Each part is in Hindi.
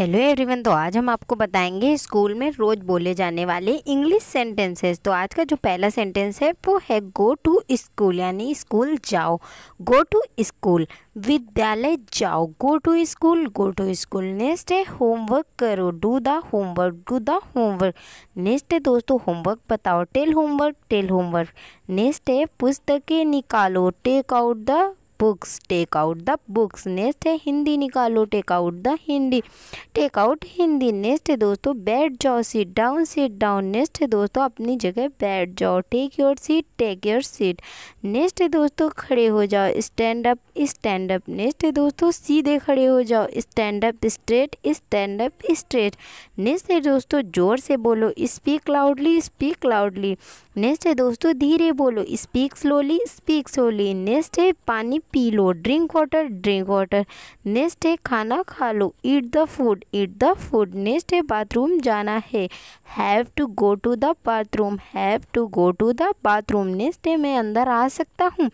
हेलो एवरीवन तो आज हम आपको बताएंगे स्कूल में रोज़ बोले जाने वाले इंग्लिश सेंटेंसेस तो आज का जो पहला सेंटेंस है वो है गो टू स्कूल यानी स्कूल जाओ गो टू स्कूल विद्यालय जाओ go to school go to school next है होमवर्क करो do the homework do the homework next है दोस्तों होमवर्क बताओ tell homework tell homework next है पुस्तकें निकालो take out the books take out the books next है हिंदी निकालो take out the Hindi take out Hindi next है दोस्तों बैठ जाओ sit down seat down next है दोस्तों अपनी जगह बैठ जाओ take your seat take your seat next है दोस्तों खड़े हो जाओ stand up stand up next है दोस्तों सीधे खड़े हो जाओ stand up straight stand up straight next है दोस्तों जोर से बोलो speak loudly speak loudly next है दोस्तों धीरे बोलो speak slowly speak slowly next है पानी पी लो drink water drink water next है खाना खा लो eat the food eat the food next है बाथरूम जाना है have to go to the bathroom have to go to the bathroom next डे मैं अंदर आ सकता हूँ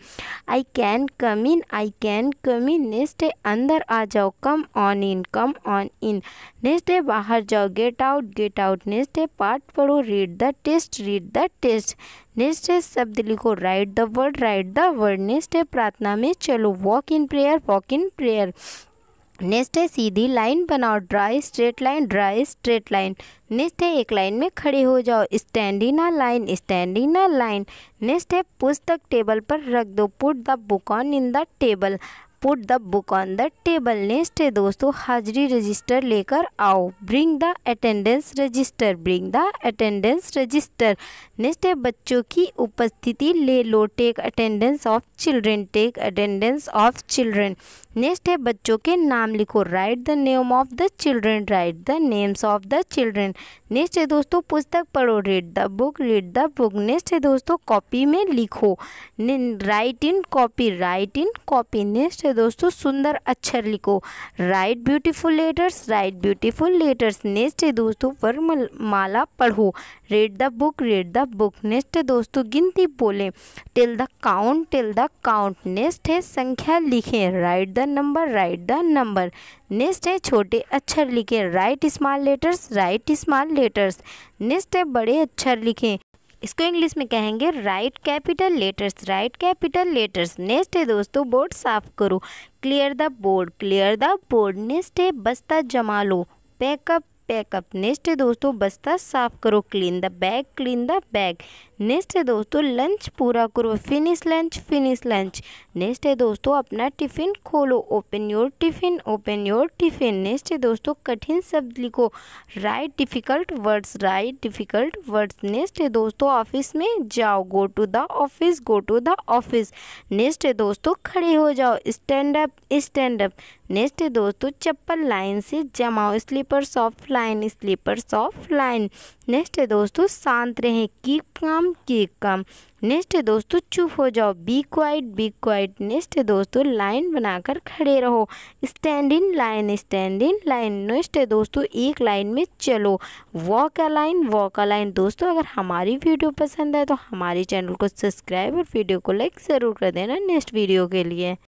I can come in I can come in next डे अंदर आ जाओ come on in come on in next डे बाहर जाओ get out get out next डे पार्ट पढ़ो read the text read the text next day शब्द लिखो write the word write the word next डे प्रार्थना में चलो walk in prayer walk in prayer next है सीधी लाइन बनाओ draw straight line draw straight line next है एक लाइन में खड़े हो जाओ standing a line standing a line next है पुस्तक टेबल पर रख दो put the book on in the table put the book on the table next है दोस्तों हाजिरी रजिस्टर लेकर आओ bring the attendance register bring the attendance register next है बच्चों की उपस्थिति ले लो take attendance of children take attendance of children next है बच्चों के नाम लिखो write the name of the children write the names of the children next है दोस्तों पुस्तक पढ़ो read the book read the book next है दोस्तों कॉपी में लिखो write in copy write in copy next है दोस्तों सुंदर अक्षर लिखो write beautiful letters write beautiful letters next है दोस्तों वर्म माला पढ़ो read the book read the book next है दोस्तों गिनती बोले tell the count tell the count next है संख्या लिखें write the number write the number next है छोटे अक्षर लिखें write small letters write small letters next है बड़े अक्षर लिखें इसको इंग्लिश में कहेंगे write capital letters write capital letters next है दोस्तों बोर्ड साफ करो clear the board clear the board next है बस्ता जमा लो पैकअप पैक अप नेक्स्ट है दोस्तों बस्ता साफ करो clean the bag clean the bag next है दोस्तों लंच पूरा करो finish lunch finish lunch next है दोस्तों अपना टिफ़िन खोलो open your tiffin open your tiffin next है दोस्तों कठिन शब्द लिखो write difficult words write difficult words next है दोस्तों ऑफिस में जाओ go to the office go to the office next है दोस्तों खड़े हो जाओ stand up stand up next दोस्तों चप्पल लाइन से जमाओ slipper soft line slipper soft line next दोस्तों शांत रहें की कम की कम नेक्स्ट दोस्तों चुप हो जाओ be quiet be quiet next दोस्तों लाइन बनाकर खड़े रहो stand in line stand in line next दोस्तों एक लाइन में चलो walk a line walk a line दोस्तों अगर हमारी वीडियो पसंद है तो हमारे चैनल को सब्सक्राइब और वीडियो को लाइक ज़रूर कर देना नेक्स्ट वीडियो के लिए